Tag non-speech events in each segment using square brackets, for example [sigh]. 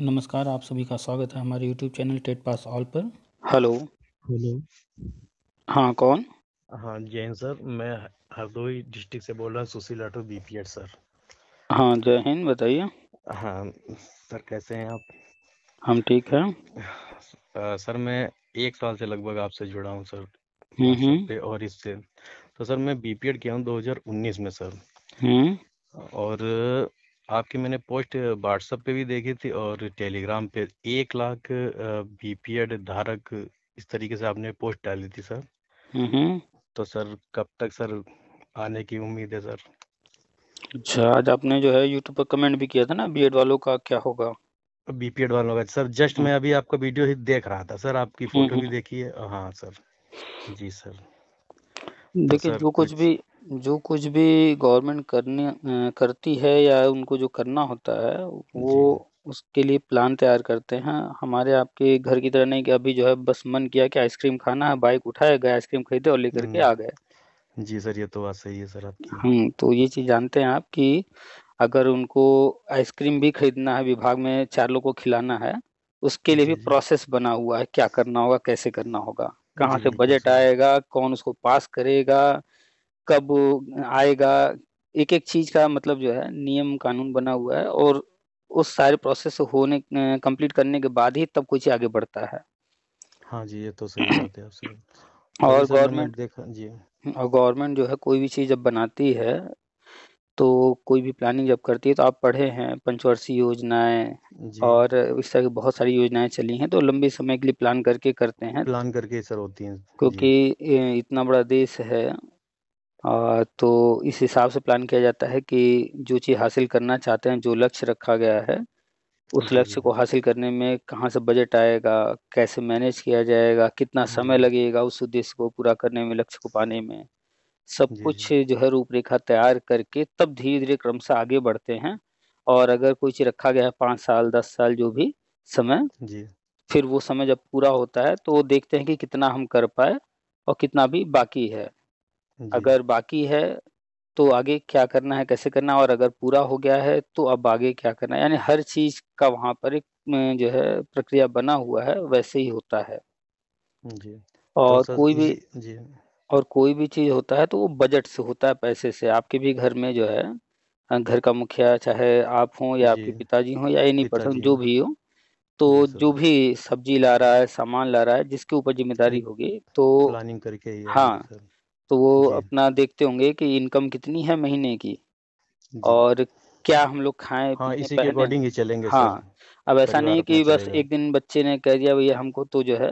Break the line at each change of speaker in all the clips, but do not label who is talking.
नमस्कार आप सभी का स्वागत है हमारे YouTube channel TET pass all पर हेलो हेलो हाँ कौन
हाँ जैन सर मैं हरदोई डिस्ट्रिक्ट से बोल रहा हूँ सुशील राठौर बीपीएड सर
हाँ जय हिंद बताइए हाँ सर कैसे हैं आप हम ठीक
हैं सर मैं एक साल से लगभग आपसे जुड़ा हूँ सर हम्म, पे हम्म। और इससे तो सर मैं बीपीएड किया हूँ 2019 में सर हम्म और आपकी मैंने पोस्ट व्हाट्सएप पे भी देखी थी और टेलीग्राम पे एक लाख बीपीएड धारक इस तरीके से आपने पोस्ट डाली थी सर तो सर कब तक सर आने की उम्मीद है सर
अच्छा आज आपने जो है यूट्यूब पर कमेंट भी किया था ना बीएड वालों का क्या होगा
बीपीएड वालों का सर जस्ट मैं अभी आपका वीडियो ही देख रहा था सर आपकी फोटो भी
देखी है हाँ
सर जी सर देखिए जो
कुछ भी जो कुछ भी गवर्नमेंट करने करती है या उनको जो करना होता है, वो उसके लिए प्लान तैयार करते हैं। हमारे आपके घर की तरह नहीं कि अभी जो है बस मन किया कि आइसक्रीम खाना है, बाइक उठाए, गए आइसक्रीम खरीदे और लेकर के हम्म। आ गए।
जी सर, ये तो बात सही है सर आपकी।
हम्म तो ये चीज़ जानते हैं आप कि अगर उनको आइसक्रीम भी खरीदना है, विभाग में चार लोगों को खिलाना है, उसके लिए भी प्रोसेस बना हुआ है, क्या करना होगा, कैसे करना होगा। कहाँ से बजट आएगा, कौन उसको पास करेगा कब आएगा एक एक चीज का मतलब जो है नियम कानून बना हुआ है और उस सारे प्रोसेस होने कंप्लीट करने के बाद ही तब कुछ आगे बढ़ता है
हाँ जी ये तो सही बात है
आपसे और गवर्नमेंट देखा जी और गवर्नमेंट जो है कोई भी चीज जब बनाती है तो कोई भी प्लानिंग जब करती है तो आप पढ़े हैं पंचवर्षीय योजनाएं और इस तरह की बहुत सारी योजनाएं चली हैं तो लंबे समय के लिए प्लान करके करते हैं प्लान करके सर होती हैं क्योंकि इतना बड़ा देश है तो इस हिसाब से प्लान किया जाता है कि जो चीज़ हासिल करना चाहते हैं जो लक्ष्य रखा गया है उस लक्ष्य को हासिल करने में कहाँ से बजट आएगा कैसे मैनेज किया जाएगा कितना समय लगेगा उस उद्देश्य को पूरा करने में लक्ष्य को पाने में सब कुछ जो है रूपरेखा तैयार करके तब धीरे धीरे क्रम से आगे बढ़ते हैं और अगर कोई चीज रखा गया है पाँच साल दस साल जो भी समय जी फिर वो समय जब पूरा होता है तो देखते हैं कि कितना हम कर पाए और कितना भी बाकी है अगर बाकी है तो आगे क्या करना है कैसे करना है और अगर पूरा हो गया है तो अब आगे क्या करना है यानी हर चीज का वहां पर एक जो है प्रक्रिया बना हुआ है वैसे ही होता है
जी तो और सर कोई भी जी जी
और कोई भी चीज होता है तो वो बजट से होता है पैसे से आपके भी घर में जो है घर का मुखिया चाहे आप हो या आपके पिताजी हो या एनी पर्सन जो भी हो तो जो भी सब्जी ला रहा है सामान ला रहा है जिसके ऊपर जिम्मेदारी होगी तो प्लानिंग करके हाँ तो वो अपना देखते होंगे कि इनकम कितनी है महीने की और क्या हम लोग खाएं हाँ, इसी के अकॉर्डिंग ही चलेंगे हाँ अब ऐसा नहीं कि बस एक दिन बच्चे ने कह दिया भैया हमको तो जो है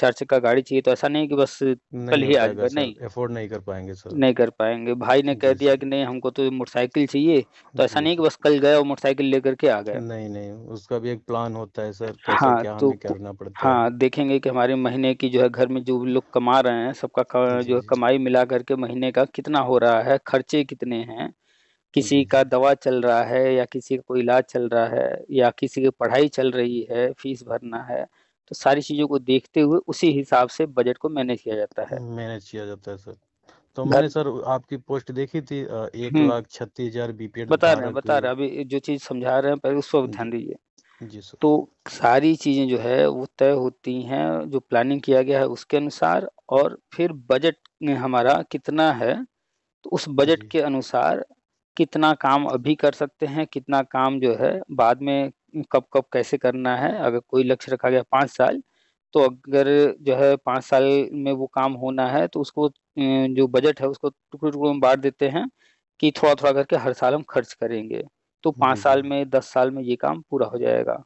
चार चक्का गाड़ी चाहिए तो ऐसा नहीं कि बस कल ही आ जाएगा नहीं
अफोर्ड नहीं कर पाएंगे सर नहीं कर
पाएंगे भाई ने कह दिया कि नहीं हमको तो मोटरसाइकिल चाहिए तो ऐसा नहीं कि बस कल गया और मोटरसाइकिल लेकर के आ गए नहीं नहीं उसका भी एक प्लान होता है सर हाँ तो करना पड़ता हाँ देखेंगे कि हमारे महीने की जो है घर में जो लोग कमा रहे हैं सबका जो है कमाई मिला करके महीने का कितना हो रहा है खर्चे कितने हैं किसी हम्म। का दवा चल रहा है या किसी का कोई इलाज चल रहा है या किसी की पढ़ाई चल रही है फीस भरना है तो सारी चीजों को देखते हुए उसी हिसाब से बजट को मैनेज किया जाता है मैनेज किया जाता है सर
तो मैंने सर आपकी पोस्ट देखी थी एक हम्म। लाख
छत्तीस हजार बीपीएड बता रहे हैं बता रहे हैं अभी जो चीज समझा रहे हैं पहले उस पर ध्यान दीजिए तो सारी चीजें जो है वो तय होती हैं जो प्लानिंग किया गया है उसके अनुसार और फिर बजट हमारा कितना है तो उस बजट के अनुसार कितना काम अभी कर सकते हैं कितना काम जो है बाद में कब कब कैसे करना है अगर कोई लक्ष्य रखा गया पाँच साल तो अगर जो है पाँच साल में वो काम होना है तो उसको जो बजट है उसको टुकड़े टुकड़ों में बांट देते हैं कि थोड़ा थोड़ा करके हर साल हम खर्च करेंगे तो हम्म, पाँच हम्म, साल हम्म। में दस साल में ये काम पूरा हो जाएगा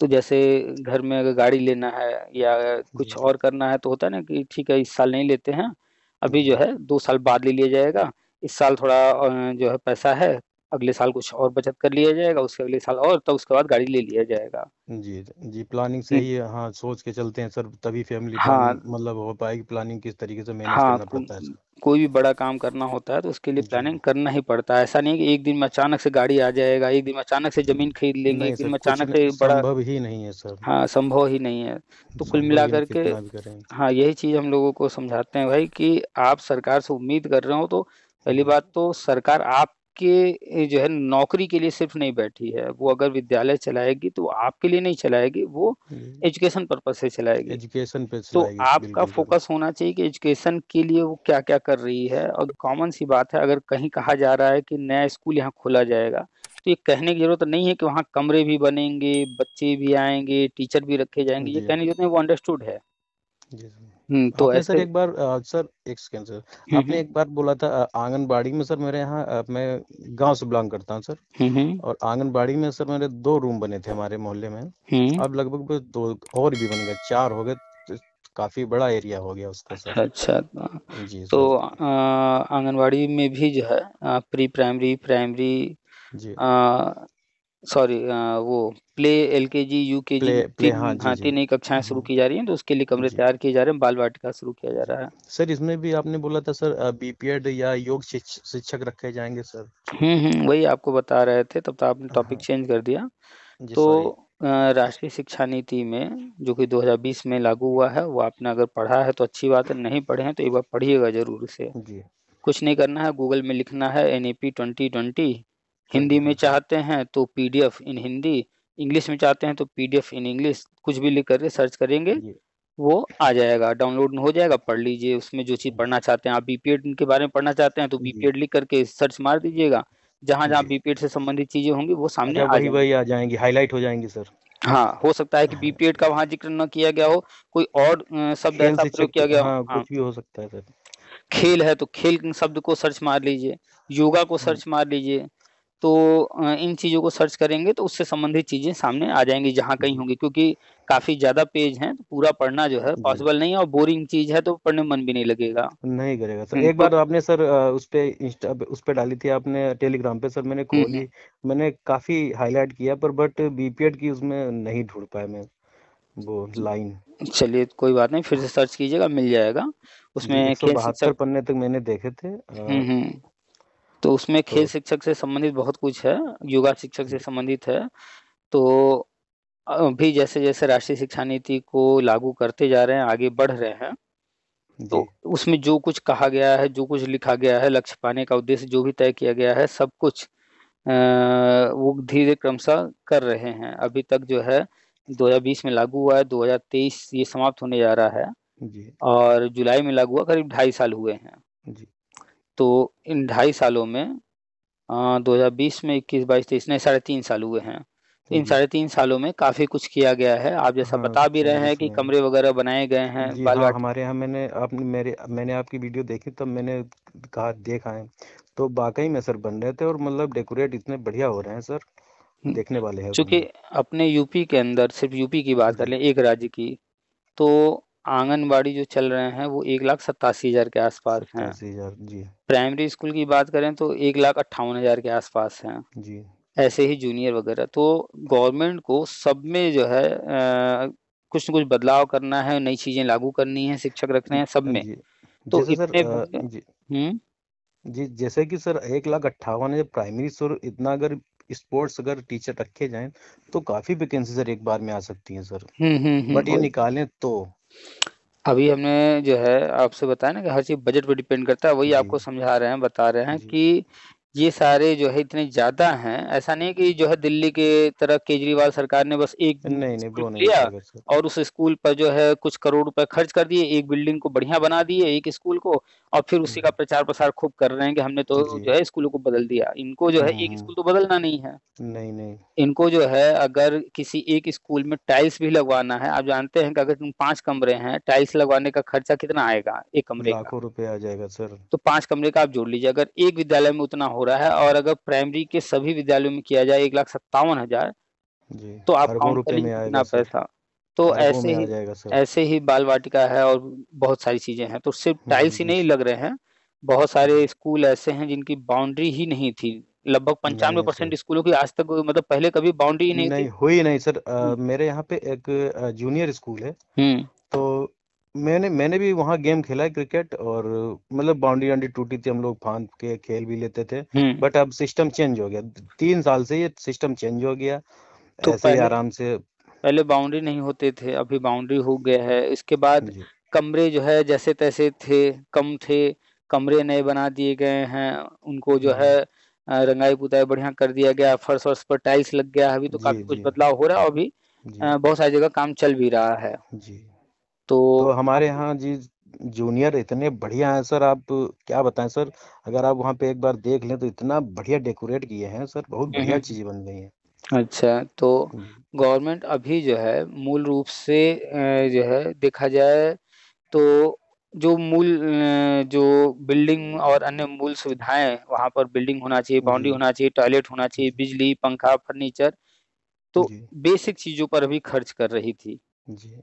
तो जैसे घर में अगर गाड़ी लेना है या कुछ और करना है तो होता है ना कि ठीक है इस साल नहीं लेते हैं अभी जो है दो साल बाद ले लिया जाएगा इस साल थोड़ा जो है पैसा है अगले साल कुछ और बचत कर लिया जाएगा उसके अगले साल और तब तो उसके बाद गाड़ी ले लिया जाएगा
जी जी प्लानिंग से हम्म। ही हाँ सोच के चलते हैं सर तभी फैमिली हाँ मतलब हो पाएगी प्लानिंग किस तरीके से मैनेज हाँ, करना पड़ता
है कोई भी बड़ा काम करना होता है तो उसके लिए प्लानिंग करना ही पड़ता है ऐसा नहीं कि एक दिन में अचानक से गाड़ी आ जाएगा एक दिन में अचानक से जमीन खरीद लेंगे एक दिन में अचानक से बड़ा संभव ही नहीं है सर हाँ संभव ही नहीं है तो कुल मिला करके हाँ यही चीज हम लोगों को समझाते हैं भाई कि आप सरकार से उम्मीद कर रहे हो तो पहली बात तो सरकार आपके जो है नौकरी के लिए सिर्फ नहीं बैठी है वो अगर विद्यालय चलाएगी तो आपके लिए नहीं चलाएगी वो हम्म। एजुकेशन पर्पज से चलाएगी एजुकेशन पे तो आपका फोकस होना चाहिए कि एजुकेशन के लिए वो क्या क्या कर रही है और कॉमन सी बात है अगर कहीं कहा जा रहा है कि नया स्कूल यहाँ खोला जाएगा तो ये कहने की जरूरत नहीं है कि वहाँ कमरे भी बनेंगे बच्चे भी आएंगे टीचर भी रखे जाएंगे ये कहने की जरूरत नहीं वो अंडरस्टूड है हम्म, तो आपने ऐसे सर एक
बार आ, सर एक सेकेंड सर आपने हम्म। एक बार बोला था आंगनबाड़ी में सर मेरे यहाँ मैं गांव से बिलोंग करता हूँ सर हम्म, और आंगनबाड़ी में सर मेरे दो रूम बने थे हमारे मोहल्ले में अब लगभग दो और भी बन गए चार हो गए तो काफी बड़ा एरिया हो गया उसका सर
अच्छा, अच्छा। जी तो सर में भी जो है प्री प्राइमरी प्राइमरी जी सॉरी वो play L K G you जी, हाँ जी, तीन नई कक्षाएं शुरू की जा रही हैं तो उसके लिए कमरे तैयार किए जा रहे हैं बाल वाटिका शुरू किया जा रहा है
सर इसमें भी आपने बोला था सर बीपीएड या योग शिक्षक रखे जाएंगे सर
हम्म हम्म वही आपको बता रहे थे तब तक तो आपने टॉपिक हाँ। चेंज कर दिया तो राष्ट्रीय शिक्षा नीति में जो कि 2020 में लागू हुआ है वो आपने अगर पढ़ा है तो अच्छी बात है नहीं पढ़े हैं तो एक बार पढ़िएगा जरूर जी कुछ नहीं करना है गूगल में लिखना है N A P twenty twenty Hindi में अच्छा। चाहते हैं तो पीडीएफ इन हिंदी इंग्लिश में चाहते हैं तो पीडीएफ इन इंग्लिश कुछ भी लिख करके सर्च करेंगे वो आ जाएगा डाउनलोड हो जाएगा पढ़ लीजिए उसमें जो चीज पढ़ना चाहते हैं आप बीपीएड के बारे में पढ़ना चाहते हैं तो बीपीएड लिख करके सर्च मार दीजिएगा जहाँ जहाँ बीपीएड से संबंधित चीजें होंगी वो सामने अच्छा, वही वही
आ जाएंगी हाईलाइट हो
जाएंगी सर हाँ हो सकता है कि हाँ। बीपीएड का वहाँ जिक्र न किया गया हो कोई और शब्द ऐसा प्रयोग किया गया हो हाँ, हाँ। कुछ भी
हो सकता है सर
खेल है तो खेल शब्द को सर्च मार लीजिए योगा को सर्च मार लीजिए तो इन चीज़ों को सर्च करेंगे तो उससे संबंधित चीज़ें सामने आ जाएंगी जहाँ कहीं होंगी क्योंकि काफ़ी ज़्यादा पेज हैं तो पूरा पढ़ना जो है पॉसिबल नहीं है और बोरिंग चीज़ है तो पढ़ने मन भी नहीं लगेगा
नहीं करेगा सर हम्म। एक बार तो आपने सर उस पर इंस्टा उस पर डाली थी आपने टेलीग्राम पे सर मैंने हम्म, खोली हम्म। मैंने काफ़ी हाईलाइट किया पर बट बीपीएड की उसमें नहीं ढूंढ पाया मैं वो लाइन
चलिए कोई बात नहीं फिर से सर्च कीजिएगा मिल जाएगा उसमें बहत्तर
पन्ने तक मैंने देखे थे
तो उसमें खेल तो, शिक्षक से संबंधित बहुत कुछ है युवा शिक्षक से संबंधित है तो अभी जैसे जैसे राष्ट्रीय शिक्षा नीति को लागू करते जा रहे हैं आगे बढ़ रहे हैं तो उसमें जो कुछ कहा गया है जो कुछ लिखा गया है लक्ष्य पाने का उद्देश्य जो भी तय किया गया है सब कुछ आ, वो धीरे क्रमशः कर रहे हैं अभी तक जो है 2020 में लागू हुआ है 2023 ये समाप्त होने जा रहा है जी। और जुलाई में लागू हुआ करीब ढाई साल हुए हैं जी। तो इन ढाई सालों में दो हज़ार बीस में इक्कीस बाईस तेईस नहीं साढ़े तीन साल हुए हैं तो इन साढ़े तीन सालों में काफी कुछ किया गया है आप जैसा हाँ, बता भी रहे हैं कि कमरे वगैरह बनाए गए हैं बाल हाँ, हमारे
यहाँ मैंने आपने मेरे मैंने आपकी वीडियो देखी तब तो मैंने कहा देखा है तो वाकई में सर बन रहे थे और मतलब डेकोरेट इतने बढ़िया हो रहे हैं सर हम्म। देखने वाले हैं चूंकि
अपने यूपी के अंदर सिर्फ यूपी की बात कर लें एक राज्य की तो आंगनबाड़ी जो चल रहे हैं वो एक लाख सत्तासी हजार के आसपास है प्राइमरी स्कूल की बात करें तो एक लाख अट्ठावन हजार के आसपास है ऐसे ही जूनियर वगैरह तो गवर्नमेंट को सब में जो है आ, कुछ न कुछ बदलाव करना है नई चीजें लागू करनी है शिक्षक रखने हैं सब में तो इतने
हम्म जी जैसे कि सर एक लाख अट्ठावन है प्राइमरी सर इतना अगर स्पोर्ट्स अगर टीचर रखे जाएं तो काफी वैकेंसी सर एक बार में आ सकती है सर बट ये निकालें तो
अभी हमने जो है आपसे बताया ना कि हर चीज़ बजट पे डिपेंड करता है वही आपको समझा रहे हैं बता रहे हैं कि ये सारे जो है इतने ज्यादा हैं ऐसा नहीं कि जो है दिल्ली के तरह केजरीवाल सरकार ने बस एक नहीं नहीं वो नहीं लिया और उस स्कूल पर जो है कुछ करोड़ रुपए खर्च कर दिए एक बिल्डिंग को बढ़िया बना दिए एक स्कूल को और फिर उसी का हम्म। प्रचार प्रसार खूब कर रहे हैं कि हमने तो जो है स्कूलों को बदल दिया इनको जो है एक हम्म। स्कूल तो बदलना नहीं है नहीं नहीं इनको जो है अगर किसी एक स्कूल में टाइल्स भी लगवाना है आप जानते हैं कि अगर तुम पांच कमरे हैं टाइल्स लगवाने का खर्चा कितना आएगा एक कमरे लाखों
रुपए आ जाएगा सर
तो पांच कमरे का आप जोड़ लीजिए अगर एक विद्यालय में उतना हो रहा है और अगर प्राइमरी के सभी विद्यालयों में किया जाए एक लाख सत्तावन हजार तो आप इतना पैसा तो ऐसे ही ऐसे ही बाल वाटिका है और बहुत सारी चीजें हैं तो सिर्फ टाइल्स हम्म, ही हम्म, नहीं हम्म। लग रहे हैं बहुत सारे स्कूल ऐसे हैं जिनकी बाउंड्री ही नहीं थी लगभग पंचानवे परसेंट स्कूलों की आज तक मतलब पहले कभी बाउंड्री ही नहीं, नहीं थी हुई
नहीं सर आ, मेरे यहाँ पे एक जूनियर स्कूल है तो मैंने मैंने भी वहाँ गेम खेला है क्रिकेट और मतलब बाउंड्री वाउंड्री टूटी थी हम लोग फान के खेल भी लेते
थे हम्म। बट अब सिस्टम चेंज हो गया तीन साल से ये सिस्टम चेंज हो गया तो ऐसे ही आराम से पहले बाउंड्री नहीं होते थे अभी बाउंड्री हो गया है इसके बाद कमरे जो है जैसे तैसे थे कम थे कमरे नए बना दिए गए हैं उनको जो हम्म। है रंगाई पुताई बढ़िया कर दिया गया फर्श वर्ष पर टाइल्स लग गया अभी तो काफी कुछ बदलाव हो रहा है अभी बहुत सारी जगह काम चल भी रहा है जी तो, तो, हमारे यहाँ
जी जूनियर इतने बढ़िया हैं सर आप क्या बताएं सर अगर आप वहाँ पे एक बार देख लें तो इतना बढ़िया डेकोरेट किए हैं सर बहुत हम्म, बढ़िया हम्म। चीजें बन गई हैं अच्छा तो हम्म।
गवर्नमेंट अभी जो है मूल रूप से जो है देखा जाए तो जो मूल जो बिल्डिंग और अन्य मूल सुविधाएं वहां पर बिल्डिंग होना चाहिए बाउंड्री होना चाहिए टॉयलेट होना चाहिए बिजली पंखा फर्नीचर तो बेसिक चीजों पर भी खर्च कर रही थी जी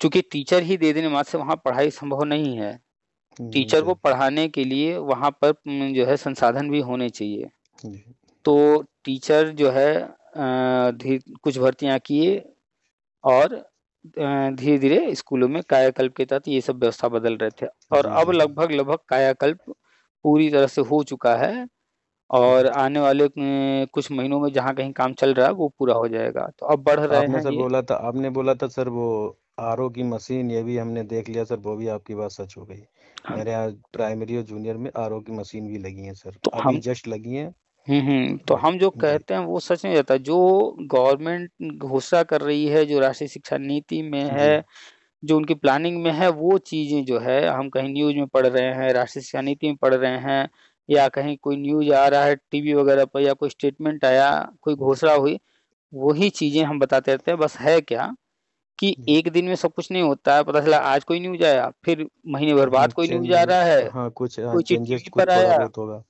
चूंकि टीचर ही दे देने मात्र से वहाँ पढ़ाई संभव नहीं है टीचर को पढ़ाने के लिए वहाँ पर जो है संसाधन भी होने चाहिए तो टीचर जो है कुछ भर्तियाँ किए और धीरे धीरे स्कूलों में कायाकल्प के तहत ये सब व्यवस्था बदल रहे थे और अब लगभग लगभग कायाकल्प पूरी तरह से हो चुका है और आने वाले कुछ महीनों में जहाँ कहीं काम चल रहा है वो पूरा हो जाएगा तो अब बढ़ रहे आपने हैं सर ये बोला
था आपने बोला था सर वो आर की मशीन ये भी हमने देख लिया सर वो भी आपकी बात सच हो गई हाँ। मेरे यहाँ प्राइमरी और जूनियर में आर की मशीन भी लगी है सर तो अभी हम
जस्ट लगी है हम्म, हम्म तो हम जो कहते हैं वो सच नहीं रहता जो गवर्नमेंट घोषणा कर रही है जो राष्ट्रीय शिक्षा नीति में है जो उनकी प्लानिंग में है वो चीजें जो है हम कहीं न्यूज में पढ़ रहे हैं राष्ट्रीय शिक्षा नीति में पढ़ रहे हैं या कहीं कोई न्यूज आ रहा है टीवी वगैरह पर या कोई स्टेटमेंट आया कोई घोषणा हुई वही चीजें हम बताते रहते हैं बस है क्या कि हम्म। एक दिन में सब कुछ नहीं होता है पता चला आज कोई न्यूज आया फिर महीने भर बाद कोई न्यूज आ रहा
है हाँ, कुछ हाँ, कोई चीज टीवी पर आया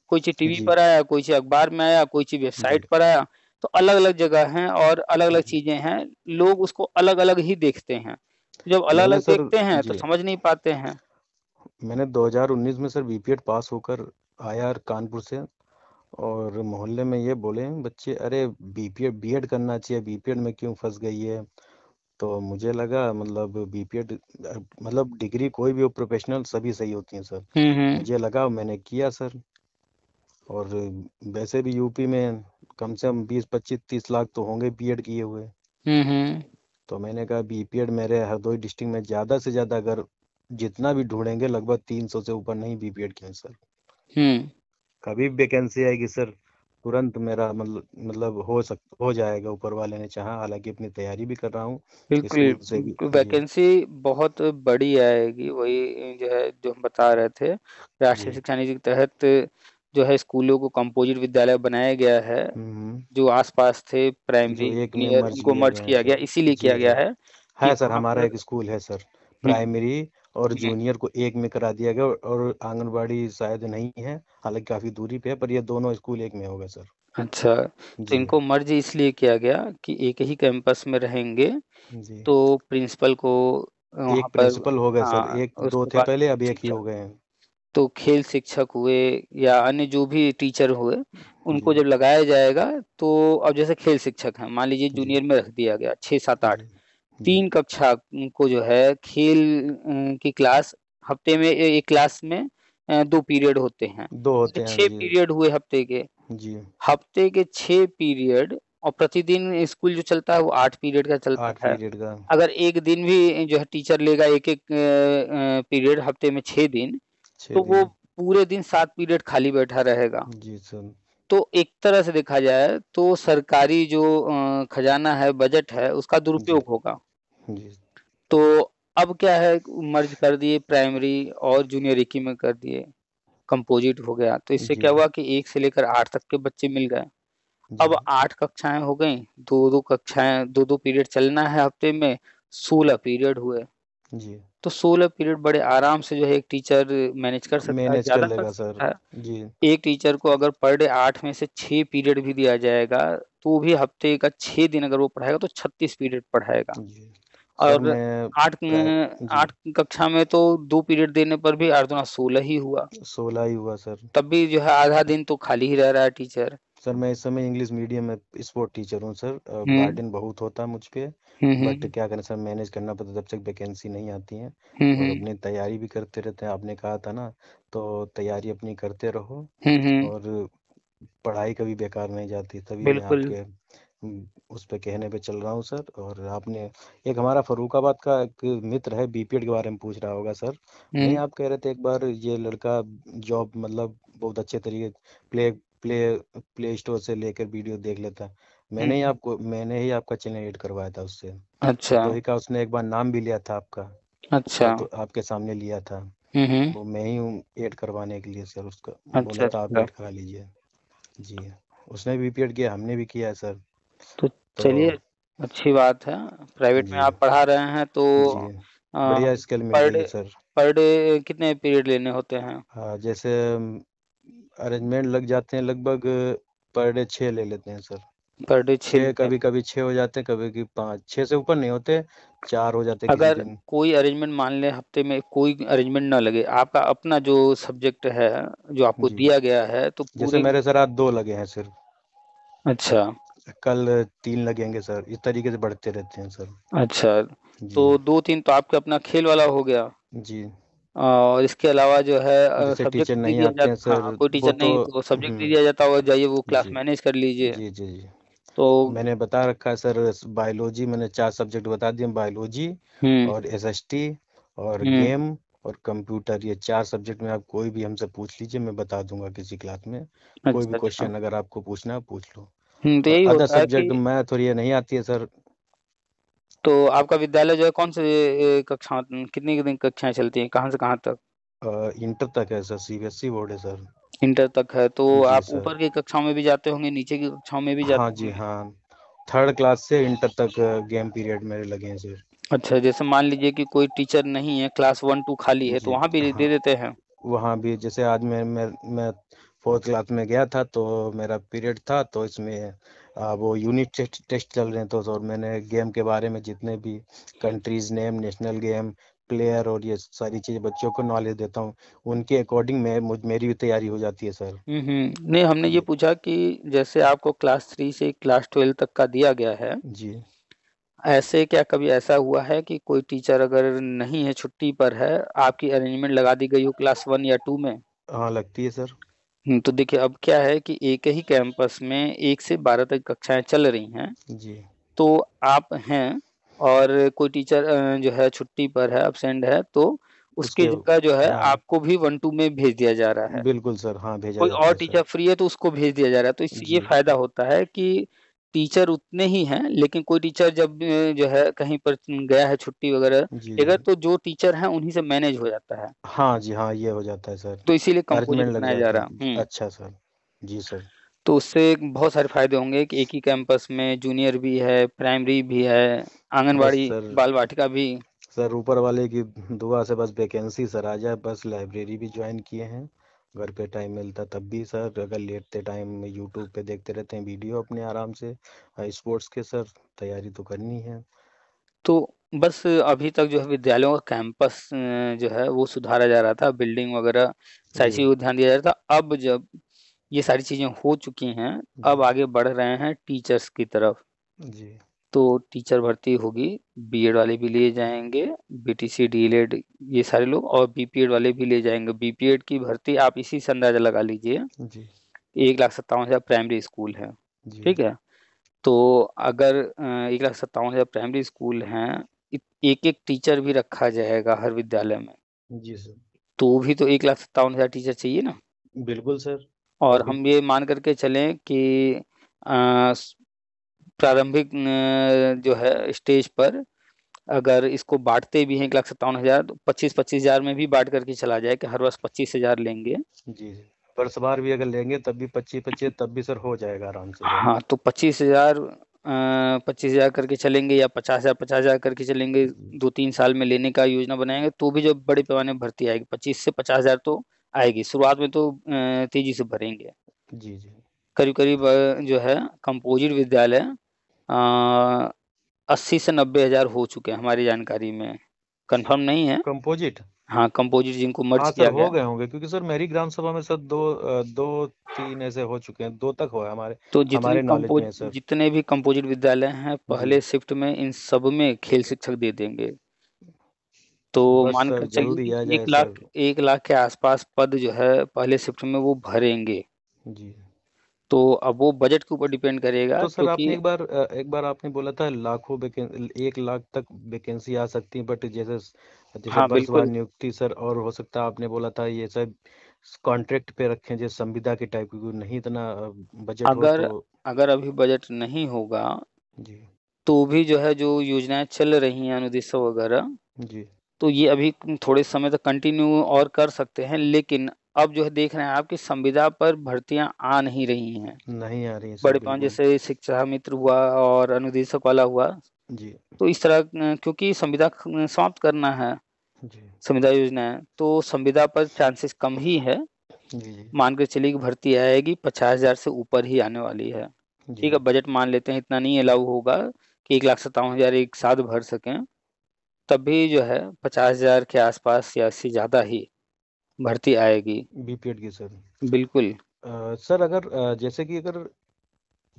कोई चीज टीवी पर आया कोई चीज अखबार में आया कोई चीज वेबसाइट पर आया तो अलग अलग जगह है और अलग अलग चीजें हैं लोग उसको अलग अलग ही देखते हैं तो जब अलग अलग देखते हैं तो समझ नहीं पाते हैं
मैंने 2019 में सर बीपीएड पास होकर आया कानपुर से और मोहल्ले में ये बोले बच्चे अरे बीपीएड बीएड बी एड करना चाहिए बीपीएड में क्यों फंस गई है तो मुझे लगा मतलब बीपीएड मतलब डिग्री कोई भी हो प्रोफेशनल सभी सही होती है सर हम्म, हम्म। मुझे लगा मैंने किया सर और वैसे भी यूपी में कम से कम बीस पच्चीस तीस लाख तो होंगे बी एड किए हुए
हम्म,
तो मैंने कहा बीपीएड मेरे हरदोई डिस्ट्रिक्ट में ज़्यादा से ज़्यादा अगर जितना भी ढूंढेंगे लगभग तीन सौ से ऊपर नहीं बीपीएड पी किए सर हम्म। कभी वैकेंसी आएगी सर तुरंत मेरा मतलब मतलब हो सक हो जाएगा ऊपर वाले ने चाहा हालांकि अपनी तैयारी भी कर रहा हूँ बिल्कुल वैकेंसी
हाँ बहुत बड़ी आएगी वही जो है जो हम बता रहे थे राष्ट्रीय शिक्षा नीति के तहत जो है स्कूलों को कंपोजिट विद्यालय बनाया गया है हम्म। जो आसपास थे प्राइमरी को मर्ज किया गया इसीलिए किया गया है सर हमारा एक
स्कूल है सर हम्म। प्राइमरी और जूनियर को एक में करा दिया गया और आंगनबाड़ी शायद नहीं है हालांकि काफी दूरी पे है पर ये दोनों स्कूल एक में होगा सर
अच्छा तो इनको मर्ज इसलिए किया गया कि एक ही कैंपस में रहेंगे तो प्रिंसिपल को एक प्रिंसिपल हो गए सर हाँ, एक दो थे पहले अब एक ही हो गए हैं तो खेल शिक्षक हुए या अन्य जो भी टीचर हुए उनको जब लगाया जाएगा तो अब जैसे खेल शिक्षक है मान लीजिए जूनियर में रख दिया गया छह सात आठ तीन हम्म। कक्षा को जो है खेल अं, की क्लास हफ्ते में एक क्लास में अं, दो पीरियड होते हैं दो होते हैं छह पीरियड हुए हफ्ते के जी हफ्ते के छह पीरियड और प्रतिदिन स्कूल जो चलता है वो आठ पीरियड का चलता है का। अगर एक दिन भी जो है टीचर लेगा एक एक अं, पीरियड हफ्ते में छह दिन तो दिन। वो पूरे दिन सात पीरियड खाली बैठा रहेगा जी सर तो एक तरह से देखा जाए तो सरकारी जो खजाना है बजट है उसका दुरुपयोग होगा तो अब क्या है मर्ज कर दिए प्राइमरी और जूनियर एक ही में कर दिए कंपोजिट हो गया तो इससे क्या हुआ कि एक से लेकर आठ तक के बच्चे मिल गए अब आठ कक्षाएं हो गई दो दो कक्षाएं दो दो पीरियड चलना है हफ्ते में सोलह पीरियड हुए जी तो सोलह पीरियड बड़े आराम से जो है एक टीचर मैनेज कर सकता मैनेज कर लेगा सर हाँ। जी एक टीचर को अगर पर डे आठ में से छह पीरियड भी दिया जाएगा तो भी हफ्ते का छह दिन अगर वो पढ़ाएगा तो छत्तीस पीरियड पढ़ाएगा और आठ आठ कक्षा में तो दो पीरियड देने पर भी आठ सोलह ही हुआ सोलह ही हुआ सर तब भी जो है आधा दिन तो खाली ही रह रहा है टीचर
सर मैं इस समय इंग्लिश मीडियम में स्पोर्ट टीचर हूँ सर हम्म। गार्डन बहुत होता है मुझ पर हम्म, हम्म, बट क्या करें सर मैनेज करना पड़ता जब तक वैकेंसी नहीं आती है
और अपनी
तैयारी भी करते रहते हैं आपने कहा था ना तो तैयारी अपनी करते रहो और पढ़ाई कभी बेकार नहीं जाती तभी मैं आपके उस पर कहने पे चल रहा हूँ सर और आपने एक हमारा फरूखाबाद का एक मित्र है बीपीएड के बारे में पूछ रहा होगा सर नहीं आप कह रहे थे एक बार ये लड़का जॉब मतलब बहुत अच्छे तरीके प्ले प्ले प्ले स्टोर से लेकर वीडियो देख लेता मैंने ही हम्म। आपको मैंने ही आपका चैनल एड करवाया था उससे अच्छा तो का उसने एक बार नाम भी लिया था आपका अच्छा तो आपके सामने लिया था तो मैं ही हूँ एड करवाने के लिए सर उसका अच्छा, बोला था आप अच्छा। एड करा लीजिए जी उसने भी पी किया हमने भी किया सर तो,
तो चलिए अच्छी बात है प्राइवेट में आप पढ़ा रहे हैं तो बढ़िया स्केल में per day sir per day कितने पीरियड लेने होते हैं
जैसे अरेंजमेंट लग जाते हैं लगभग पर डे छ ले लेते हैं सर पर डे छः कभी कभी छः हो जाते हैं कभी कभी पाँच छह से ऊपर नहीं होते चार हो जाते अगर
कोई अरेंजमेंट मान ले हफ्ते में कोई अरेंजमेंट ना लगे आपका अपना जो सब्जेक्ट है जो आपको दिया गया है तो जैसे मेरे सर
आज दो लगे हैं सिर्फ अच्छा कल तीन लगेंगे सर इस तरीके से
बढ़ते रहते हैं सर अच्छा तो दो तीन तो आपका अपना खेल वाला हो गया जी और इसके अलावा जो है सब्जेक्ट टीचर नहीं आते हैं सर हाँ, कोई टीचर तो नहीं तो सब्जेक्ट नहीं हम्म। दिया जाता वो जाइए वो क्लास मैनेज कर लीजिए जी जी जी
तो मैंने बता रखा है सर बायोलॉजी मैंने चार सब्जेक्ट बता दिए बायोलॉजी हम्म। और एसएसटी और गेम हम्म। और कंप्यूटर ये चार सब्जेक्ट में आप कोई भी हमसे पूछ लीजिए मैं बता दूंगा किसी क्लास में कोई भी क्वेश्चन अच्छा, अच्छा। अगर आपको पूछना है पूछ लो तो यही अदर सब्जेक्ट मैथ और ये नहीं आती है सर
तो आपका विद्यालय जो है कौन से कक्षा कितनी कितनी कक्षाएं चलती हैं कहाँ से कहाँ
तक इंटर तक है सर सीबीएसई बोर्ड है सर
इंटर तक है तो आप ऊपर की कक्षाओं में भी जाते होंगे नीचे की कक्षाओं में भी जाते हाँ जी हाँ थर्ड क्लास से इंटर तक गेम पीरियड मेरे लगे हैं सर अच्छा जैसे मान लीजिए कि कोई टीचर नहीं है क्लास वन टू खाली है तो वहाँ भी हाँ, दे देते हैं
वहाँ भी जैसे आज मैं मैं, मैं फोर्थ क्लास में गया था तो मेरा पीरियड था तो इसमें वो यूनिट टेस्ट चल रहे थे और तो, तो मैंने गेम के बारे में जितने भी countries name national game player और ये सारी चीजें बच्चों को नॉलेज देता हूँ उनके अकॉर्डिंग में मुझ मेरी भी तैयारी हो जाती है सर
हम्म, नहीं हमने ये पूछा कि जैसे आपको क्लास थ्री से क्लास ट्वेल्व तक का दिया गया है जी ऐसे क्या कभी ऐसा हुआ है कि कोई टीचर अगर नहीं है छुट्टी पर है आपकी अरेंजमेंट लगा दी गई हो क्लास वन या टू में हाँ लगती है सर हम्म, तो देखिए अब क्या है कि एक ही कैंपस में एक से बारह तक कक्षाएं चल रही हैं। जी। तो आप हैं और कोई टीचर जो है छुट्टी पर है, एब्सेंट है तो उसके जगह जो है हाँ। आपको भी वन टू में भेज दिया जा रहा है। बिल्कुल सर, हाँ, भेजा कोई और टीचर फ्री है तो उसको भेज दिया जा रहा है। तो इससे ये फायदा होता है कि टीचर उतने ही हैं लेकिन कोई टीचर जब जो है कहीं पर गया है छुट्टी वगैरह लेकर तो जो टीचर हैं उन्हीं से मैनेज हो जाता है हाँ जी हाँ
ये हो जाता है सर
तो इसीलिए कंपोजिट बनाया जा रहा
हम्म। अच्छा सर जी
सर तो उससे बहुत सारे फायदे होंगे कि एक ही कैंपस में जूनियर भी है प्राइमरी भी है आंगनबाड़ी बाल वाटिका भी
सर ऊपर वाले की दुआ से बस वैकेंसी सर आ जाए बस लाइब्रेरी भी ज्वाइन किए हैं घर पे टाइम मिलता तब भी सर अगर लेटते टाइम यूट्यूब पे देखते रहते हैं वीडियो अपने आराम से स्पोर्ट्स के सर तैयारी तो
करनी है तो बस अभी तक जो है विद्यालयों का कैंपस जो है वो सुधारा जा रहा था बिल्डिंग वगैरह सारी चीजों ध्यान दिया जा रहा था अब जब ये सारी चीजें हो चुकी हैं अब आगे बढ़ रहे हैं टीचर्स की तरफ जी तो टीचर भर्ती होगी बीएड वाले भी लिए जाएंगे बीटीसी डीएलएड e ये सारे लोग और बीपीएड वाले भी लिए जाएंगे बीपीएड की भर्ती आप इसी से अंदाजा लगा लीजिए एक लाख सत्तावन हजार प्राइमरी स्कूल है ठीक है तो अगर एक लाख सत्तावन हजार प्राइमरी स्कूल है एक एक टीचर भी रखा जाएगा हर विद्यालय में जी सर तो भी तो एक लाख सत्तावन हजार टीचर चाहिए ना बिल्कुल सर और हम ये मान करके चलें कि प्रारंभिक जो है स्टेज पर अगर इसको बांटते भी हैं एक लाख सत्तावन हजार तो पच्चीस पच्चीस हजार में भी बांट करके चला जाए कि हर वर्ष पच्चीस हजार लेंगे
जी जी वर्षवार भी अगर लेंगे तब भी पच्चीस
पच्चीस तब भी सर हो जाएगा आराम से हाँ तो पच्चीस हजार पच्चीस हजार करके चलेंगे या पचास हजार पचास हजार करके चलेंगे दो तीन साल में लेने का योजना बनाएंगे तो भी जो बड़े पैमाने भर्ती आएगी पच्चीस से पचास हजार तो आएगी शुरुआत में तो तेजी से भरेंगे जी जी करीब करीब जो है कंपोजिट विद्यालय अस्सी से नब्बे हजार हो चुके हैं हमारी जानकारी में कंफर्म नहीं है कंपोजिट हाँ कंपोजिट जिनको मर्ज हाँ, किया हो गए होंगे
क्योंकि सर मेरी ग्राम सभा में सर दो दो तीन ऐसे हो
चुके हैं दो तक हो हमारे तो जितने हमारे जितने भी कंपोजिट विद्यालय हैं हम्म। पहले शिफ्ट में इन सब में खेल शिक्षक दे देंगे तो मानकर चलिए एक लाख एक लाख के आसपास पद जो है पहले शिफ्ट में वो भरेंगे जी तो अब वो बजट के ऊपर डिपेंड करेगा तो सर आपने एक
बार एक बार आपने बोला था लाखों एक लाख तक वैकेंसी आ सकती है बट जैसे जैसे हाँ, बिल्कुल नियुक्ति सर और हो सकता है आपने बोला था ये सब कॉन्ट्रैक्ट पे रखें जैसे संविदा के टाइप की नहीं इतना
बजट अगर तो... अगर अभी बजट नहीं होगा जी तो भी जो है जो योजनाएं चल रही हैं अनुदेश वगैरह जी तो ये अभी थोड़े समय तक कंटिन्यू और कर सकते हैं लेकिन अब जो है देख रहे हैं आपकी संविदा पर भर्तियां आ नहीं रही हैं
नहीं आ रही है बड़े पांच जैसे
शिक्षा मित्र हुआ और अनुदेशक वाला हुआ जी तो इस तरह क्योंकि संविदा समाप्त करना है संविदा योजना है तो संविदा पर चांसेस कम ही है मान चली चलिए भर्ती आएगी पचास हजार से ऊपर ही आने वाली है ठीक है बजट मान लेते हैं इतना नहीं अलाउ होगा कि एक लाख सत्तावन हजार एक साथ भर सकें तब भी जो है पचास हजार के आसपास या इससे ज्यादा ही भर्ती आएगी
बीपीएड की सर बिल्कुल आ, सर अगर जैसे कि अगर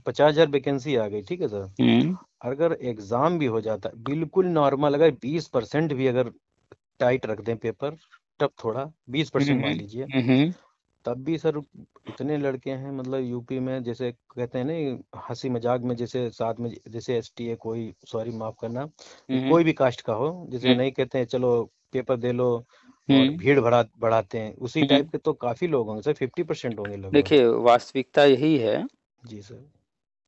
पचास हजार वैकेंसी आ गई ठीक है सर हम्म। अगर एग्जाम भी हो जाता है बिल्कुल नॉर्मल अगर बीस परसेंट भी अगर टाइट रख दें पेपर टफ थोड़ा बीस परसेंट हम्म, मान लीजिए हम्म, तब भी सर इतने लड़के हैं मतलब यूपी में जैसे कहते हैं ना हंसी मजाक में जैसे साथ में जैसे एस टी ए कोई सॉरी माफ करना कोई भी कास्ट का हो जैसे नहीं कहते हैं चलो पेपर दे लो और
हम्म। भीड़ भरा बढ़ाते हैं उसी हम्म। टाइप
के तो काफी लोग होंगे सर फिफ्टी परसेंट होंगे देखिए
वास्तविकता यही है जी सर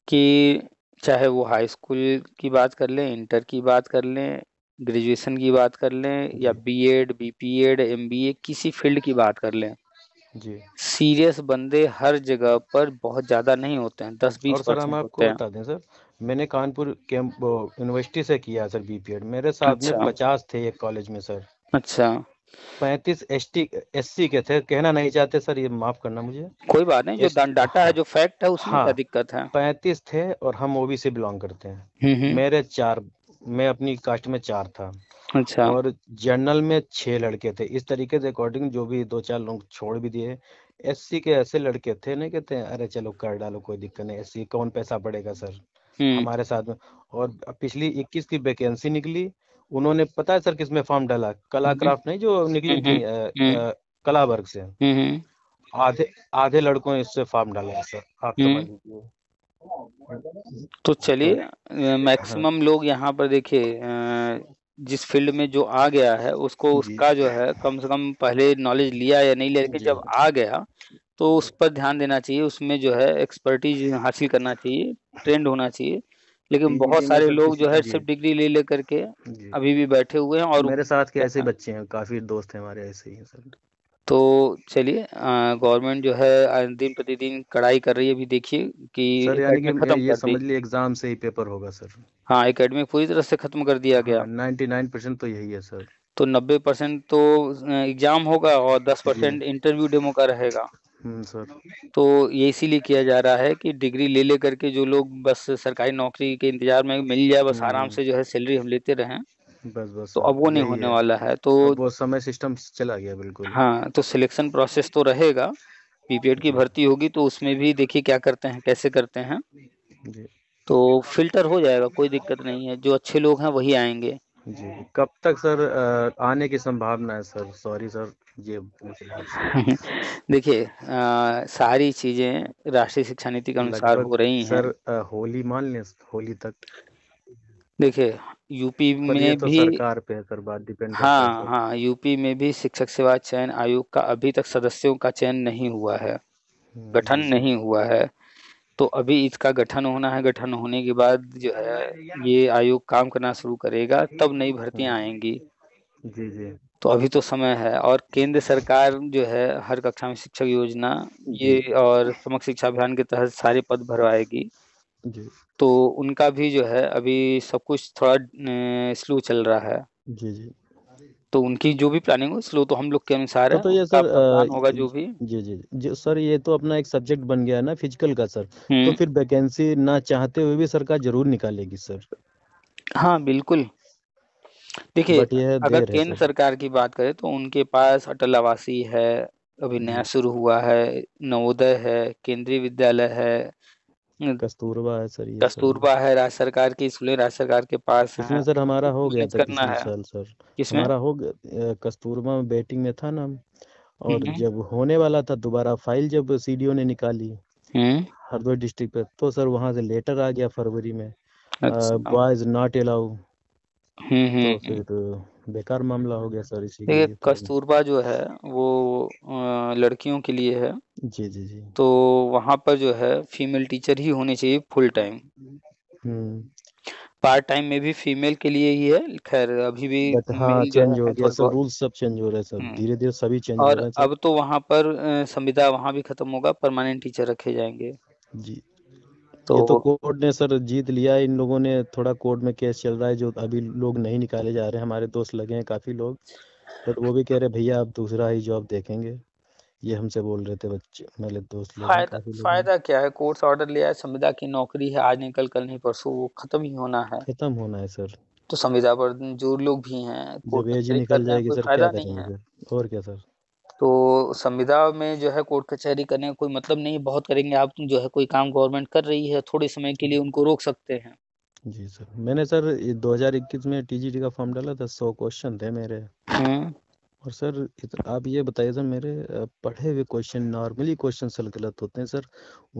कि चाहे वो हाई स्कूल की बात कर लें इंटर की बात कर लें ग्रेजुएशन की बात कर लें या B Ed B P Ed M B A किसी फील्ड की बात कर लें जी सीरियस बंदे हर जगह पर बहुत ज्यादा नहीं होते हैं दस बीस सर हम आपको बता दें सर
मैंने कानपुर यूनिवर्सिटी से किया सर बीपीएड मेरे साथ अच्छा। में पचास थे एक कॉलेज में सर अच्छा पैंतीस एस टी एस सी के थे कहना नहीं चाहते सर ये माफ करना मुझे कोई बात नहीं जो डाटा है जो फैक्ट है उसमें हाँ, दिक्कत है पैंतीस थे और हम ओबी से बिलोंग करते हैं हम्म, हम्म। मेरे चार मैं अपनी कास्ट में चार था अच्छा और जनरल में छह लड़के थे इस तरीके से अकॉर्डिंग जो भी दो चार लोग छोड़ भी दिए एस के ऐसे लड़के थे नहीं कहते अरे चलो कर डालो कोई दिक्कत नहीं एस कौन पैसा पड़ेगा सर
हम्म। हमारे साथ
में और पिछली इक्कीस की वैकेंसी निकली उन्होंने पता है सर किसमें फॉर्म डाला कला क्राफ्ट हम्म। नहीं जो निकली हम्म, थी हम्म, कला वर्ग से आधे आधे लड़कों ने इससे फॉर्म डाला है सर
आप तो, तो चलिए हाँ। मैक्सिमम लोग यहाँ पर देखिए जिस फील्ड में जो आ गया है उसको उसका जो है कम से कम पहले नॉलेज लिया या नहीं लिया लेकिन जब आ गया तो उस पर ध्यान देना चाहिए उसमें जो है एक्सपर्टीज हासिल करना चाहिए ट्रेंड होना चाहिए लेकिन बहुत सारे लोग जो है सिर्फ डिग्री ले लेकर के अभी भी बैठे हुए हैं और मेरे साथ के ऐसे [laughs]
बच्चे हैं काफी दोस्त हैं हमारे ऐसे ही सर
तो चलिए गवर्नमेंट जो है दिन प्रतिदिन कड़ाई कर रही है अभी देखिए कि खत्म ये समझ लिए एग्जाम से ही पेपर होगा सर हाँ एकेडमी पूरी तरह से खत्म कर दिया गया नाइन्टी नाइन परसेंट तो यही है सर तो नब्बे परसेंट तो एग्जाम होगा और दस परसेंट इंटरव्यू डेमो का रहेगा हम्म, सर तो ये इसीलिए किया जा रहा है कि डिग्री ले लेकर के जो लोग बस सरकारी नौकरी के इंतजार में मिल जाए बस हम्म, आराम हम्म। से जो है सैलरी हम लेते रहें बस बस तो अब वो नहीं होने वाला है तो वो समय सिस्टम चला गया बिल्कुल हाँ तो सिलेक्शन प्रोसेस तो रहेगा बीपीएड की भर्ती होगी तो उसमें भी देखिए क्या करते हैं कैसे करते हैं तो फिल्टर हो जाएगा कोई दिक्कत नहीं है जो अच्छे लोग हैं वही आएंगे जी कब तक सर आने की संभावना है सर सॉरी सर ये [laughs] देखिए सारी चीजें राष्ट्रीय शिक्षा नीति के अनुसार हो रही हैं सर आ, होली मान लें होली तक देखिए यूपी में तो भी सरकार पे सर बात डिपेंड हाँ तो। हाँ यूपी में भी शिक्षक सेवा चयन आयोग का अभी तक सदस्यों का चयन नहीं हुआ है हम्म, गठन नहीं हुआ है तो अभी इसका गठन होना है गठन होने के बाद जो है ये आयोग काम करना शुरू करेगा तब नई भर्तियां हाँ। आएंगी जी जी तो अभी तो समय है और केंद्र सरकार जो है हर कक्षा में शिक्षक योजना ये और समग्र शिक्षा अभियान के तहत सारे पद भरवाएगी जी तो उनका भी जो है अभी सब कुछ थोड़ा स्लो चल रहा है जी जी तो उनकी जो भी प्लानिंग हो स्लो तो हम लोग के अनुसार तो, तो है तो ये सर होगा जो भी जी जी
जी सर ये तो अपना एक सब्जेक्ट बन गया ना फिजिकल का सर तो हम्म। फिर वैकेंसी ना चाहते हुए भी सरकार जरूर निकालेगी सर
हाँ बिल्कुल देखिए अगर केंद्र सरकार की बात करें तो उनके पास अटल आवासी है अभी नया हम्म। शुरू हुआ है नवोदय है केंद्रीय विद्यालय है हम्म। कस्तूरबा है सर कस्तूरबा है राज्य सरकार की स्कूलें राज्य सरकार के पास इसमें सर हमारा हो गया था करना है साल सर किसमें हमारा
हो गया कस्तूरबा में बैटिंग में था ना और हम्म। जब होने वाला था दोबारा फाइल जब सीडीओ ने निकाली हम्म। हरदोई डिस्ट्रिक्ट पे तो सर वहां से लेटर आ गया फरवरी में बॉयज नॉट अलाउ तो फिर बेकार मामला हो गया सर इसी देखिए
तो कस्तूरबा जो है वो लड़कियों के लिए है जी जी जी तो वहाँ पर जो है फीमेल टीचर ही होने चाहिए फुल टाइम पार्ट टाइम में भी फीमेल के लिए ही है खैर अभी भी हाँ, चेंज हो गया सर
रूल सब चेंज हो रहे हैं सर हम्म। धीरे धीरे सभी चेंज और हो रहे हैं
अब तो वहाँ पर संविदा वहाँ भी खत्म होगा परमानेंट टीचर रखे जाएंगे
जी तो, ये तो कोर्ट ने सर जीत लिया इन लोगों ने थोड़ा कोर्ट में केस चल रहा है जो अभी लोग नहीं निकाले जा रहे हैं हमारे दोस्त लगे हैं काफी लोग पर वो भी कह रहे भैया आप दूसरा ही जॉब देखेंगे ये हमसे बोल रहे थे बच्चे मेरे दोस्त फायदा फायदा
क्या है कोर्ट ऑर्डर लिया है संविदा की नौकरी है आज निकल कल नहीं परसों वो खत्म ही होना है खत्म होना है सर तो संविदा पर जो लोग भी हैं
निकल जाएगी सर और क्या
सर तो संविदा में जो है कोर्ट कचहरी करने का कोई मतलब नहीं है बहुत करेंगे आप जो है कोई काम गवर्नमेंट कर रही है थोड़े समय के लिए उनको रोक सकते हैं
जी सर मैंने सर 2021 में टीजीटी का फॉर्म डाला था सौ क्वेश्चन थे मेरे हम्म। और सर आप ये बताइए सर मेरे पढ़े हुए क्वेश्चन नॉर्मली क्वेश्चन सर गलत होते हैं सर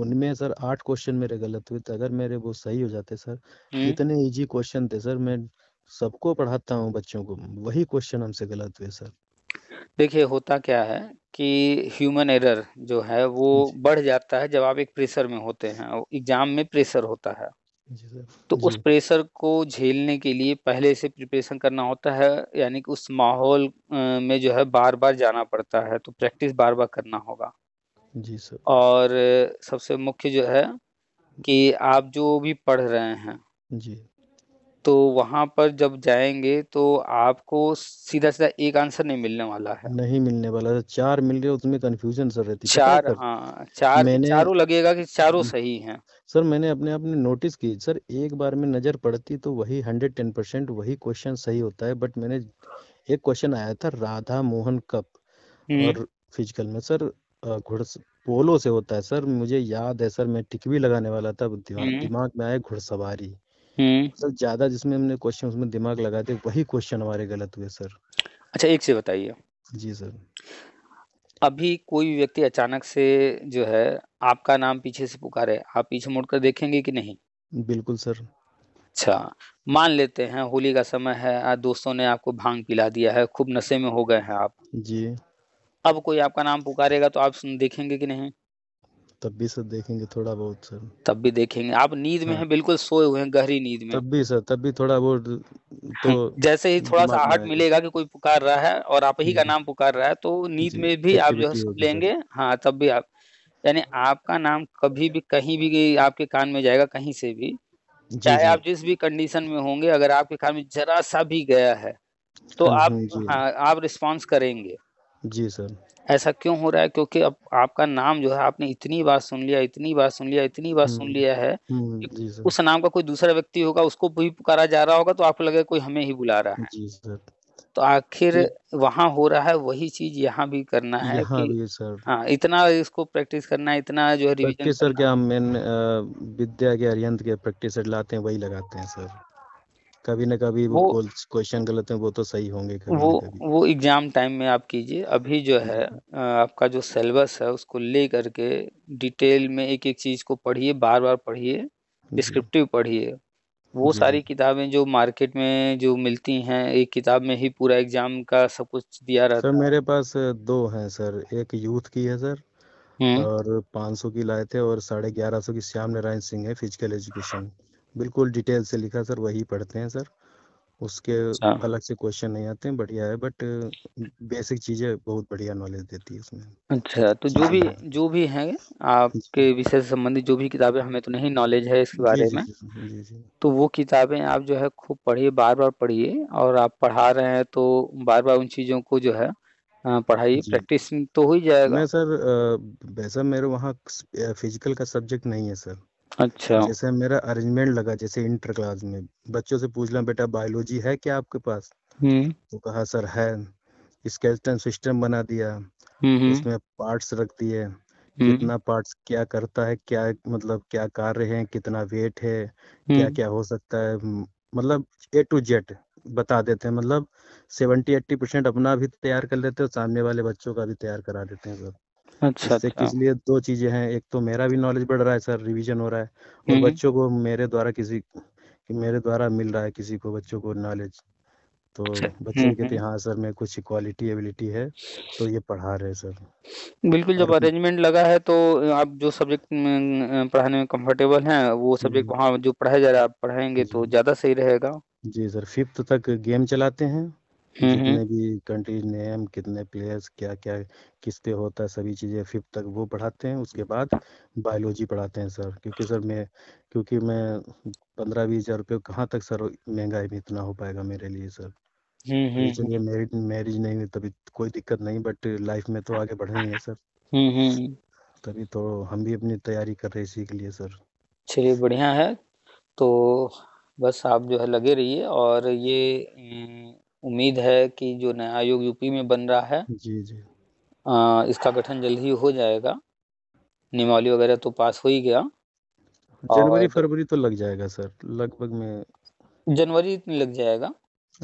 उनमें सर आठ क्वेश्चन मेरे गलत हुए थे अगर मेरे वो सही हो जाते सर हम्म। इतने इजी क्वेश्चन थे सर मैं सबको पढ़ाता हूँ बच्चों को वही क्वेश्चन हमसे गलत हुए सर
देखिए होता क्या है कि ह्यूमन एरर जो है वो हाँ बढ़ जाता है जब आप एक प्रेशर में होते हैं एग्जाम में प्रेशर होता है तो उस प्रेशर को झेलने के लिए पहले से प्रिपरेशन करना होता है यानी कि उस माहौल में जो है बार बार जाना पड़ता है तो प्रैक्टिस बार बार करना होगा जी सर और सबसे मुख्य जो है कि आप जो भी पढ़ रहे हैं जी तो वहाँ पर जब जाएंगे तो आपको सीधा-सीधा एक आंसर नहीं मिलने वाला है। नहीं
मिलने वाला था, चार मिल रहे उसमें कंफ्यूजन सर रहती है सर? हाँ, चार मैंने चारों
लगेगा कि चारों हम्म। सही हैं।
सर मैंने अपने आप ने नोटिस की सर एक बार में नज़र पड़ती तो वही हंड्रेड टेन परसेंट वही क्वेश्चन सही होता है बट मैंने एक क्वेश्चन आया था राधा मोहन कप हम्म। और फिजिकल में सर घुड़ घुड़स पोलो से होता है सर मुझे याद है सर मैं टिक भी लगाने वाला था, हम्म। दिमाग में आया घुड़सवारी। हम्म। मतलब ज्यादा जिसमें हमने क्वेश्चन उसमें दिमाग लगाते वही क्वेश्चन हमारे गलत हुए सर
अच्छा एक से बताइए जी सर अभी कोई व्यक्ति अचानक से जो है आपका नाम पीछे से पुकारे आप पीछे मुड़कर देखेंगे कि नहीं
बिल्कुल सर अच्छा
मान लेते हैं होली का समय है दोस्तों ने आपको भांग पिला दिया है खूब नशे में हो गए हैं आप जी अब कोई आपका नाम पुकारेगा तो आप देखेंगे कि नहीं
तब भी सर देखेंगे
थोड़ा बहुत सर तब भी देखेंगे आप नींद में हाँ। हैं बिल्कुल सोए हुए हैं गहरी नींद में तब
भी सर तब भी थोड़ा बहुत
तो हाँ, जैसे ही थोड़ा सा आहट मिलेगा कि कोई पुकार रहा है और आप ही का नाम पुकार रहा है तो नींद में भी आप जो है लेंगे हाँ तब भी आप यानी आपका नाम कभी भी कहीं भी आपके कान में जाएगा कहीं से भी चाहे आप जिस भी कंडीशन में होंगे अगर आपके कान में जरा सा भी गया है तो आप हाँ, आप रिस्पॉन्स हाँ, करेंगे जी सर ऐसा क्यों हो रहा है क्योंकि अब आपका नाम जो है आपने इतनी बार सुन लिया इतनी बार सुन लिया इतनी बार सुन हम्म, लिया है
हम्म, उस
नाम का कोई दूसरा व्यक्ति होगा उसको भी पुकारा जा रहा होगा तो आपको लगेगा कोई हमें ही बुला रहा है जी तो आखिर वहाँ हो रहा है वही चीज यहाँ भी करना है कि, भी सर हाँ इतना इसको प्रैक्टिस करना है इतना जो है सर
क्या मेन विद्या के अरियंत के प्रैक्टिस लाते हैं वही लगाते हैं सर कभी ना कभी वो, क्वेश्चन गलत है वो तो सही होंगे कभी वो कभी।
वो एग्जाम टाइम में आप कीजिए अभी जो है हम्म। आपका जो सिलेबस है उसको ले करके डिटेल में एक एक चीज को पढ़िए बार बार पढ़िए डिस्क्रिप्टिव पढ़िए वो सारी किताबें जो मार्केट में जो मिलती हैं एक किताब में ही पूरा एग्जाम का सब कुछ दिया रहता सर
मेरे पास दो हैं सर एक यूथ की है सर हम्म। और 500 की लाए थे और साढ़े ग्यारह सौ की श्याम नारायण सिंह है फिजिकल एजुकेशन बिल्कुल डिटेल से लिखा सर वही पढ़ते हैं सर उसके अच्छा। अलग से क्वेश्चन नहीं आते हैं बढ़िया है बट बेसिक चीजें बहुत बढ़िया नॉलेज देती है उसमें
अच्छा तो जो भी हाँ। जो भी हैं आपके विषय से संबंधित जो भी किताबें हमें तो नहीं नॉलेज है इसके बारे में तो वो किताबें आप जो है खूब पढ़िए बार बार पढ़िए और आप पढ़ा रहे हैं तो बार बार उन चीजों को जो है पढ़ाई प्रैक्टिस तो हो ही जाएगा मैं
सर वैसा मेरे वहाँ फिजिकल का सब्जेक्ट नहीं है सर
अच्छा जैसे
मेरा अरेंजमेंट लगा जैसे इंटर क्लास में बच्चों से लिया बेटा बायोलॉजी है क्या आपके पास हुँ. हम्म। तो कहा सर है स्केल्टन सिस्टम बना दिया हम्म, हम्म। उसमें पार्ट्स रख दिए कितना पार्ट्स क्या करता है क्या मतलब क्या कार्य है कितना वेट है क्या क्या हो सकता है मतलब ए टू जेड बता देते हैं मतलब सेवेंटी एट्टी परसेंट अपना भी तैयार कर लेते हैं और सामने वाले बच्चों का भी तैयार करा देते हैं सर अच्छा इससे अच्छा इसलिए दो चीजें हैं एक तो मेरा भी नॉलेज बढ़ रहा है सर रिवीजन हो रहा है और हम्म। बच्चों को मेरे द्वारा किसी मेरे द्वारा मिल रहा है किसी को बच्चों को नॉलेज तो बच्चे भी कहते हैं हाँ सर में कुछ क्वालिटी एबिलिटी है तो ये पढ़ा रहे सर
बिल्कुल और जब अरेंजमेंट लगा है तो आप जो सब्जेक्ट में पढ़ाने में कंफर्टेबल हैं वो सब्जेक्ट हम्म, हम्म। वहाँ जो पढ़ाया जा रहा है आप पढ़ाएंगे तो ज़्यादा सही रहेगा
जी सर फिफ्थ तक गेम चलाते हैं हम्म, जितने हम्म। भी कंट्री नेम कितने प्लेयर्स क्या क्या किसके होता है सभी चीज़ें फिफ्थ तक वो पढ़ाते हैं उसके बाद बायोलॉजी पढ़ाते हैं सर क्योंकि सर मैं क्योंकि मैं पंद्रह बीस हज़ार रुपये कहाँ तक सर महंगाई में इतना हो पाएगा मेरे लिए सर चलिए मैरिज मैरिज नहीं हुई तभी कोई दिक्कत नहीं बट लाइफ में तो आगे बढ़ना है
सर
तभी तो हम भी अपनी तैयारी कर रहे हैं इसी के लिए सर
चलिए बढ़िया है तो बस आप जो है लगे रहिए और ये उम्मीद है कि जो नया आयोग यूपी में बन रहा है जी जी आ, इसका गठन जल्द ही हो जाएगा नियमावली वगैरह तो पास हो ही गया जनवरी फरवरी तो लग जाएगा सर लगभग में जनवरी लग जाएगा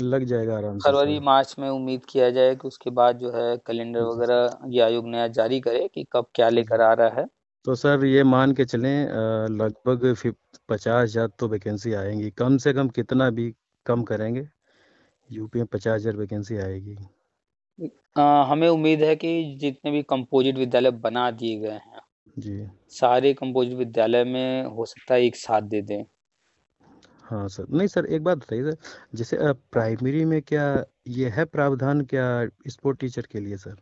लग जाएगा आराम से फरवरी
मार्च में उम्मीद किया जाए कि उसके बाद जो है कैलेंडर वगैरह ये आयोग नया जारी करे कि कब क्या लेकर आ रहा है
तो सर ये मान के चलें लगभग पचास हजार तो वैकेंसी आएंगी कम से कम कितना भी कम करेंगे यूपी में पचास हजार वैकेंसी आएगी
आ, हमें उम्मीद है कि जितने भी कंपोजिट विद्यालय बना दिए गए हैं जी सारे कंपोजिट विद्यालय में हो सकता है एक साथ दे दें
हाँ सर नहीं सर एक बात बताइए सर जैसे प्राइमरी में क्या ये है प्रावधान क्या स्पोर्ट टीचर के लिए सर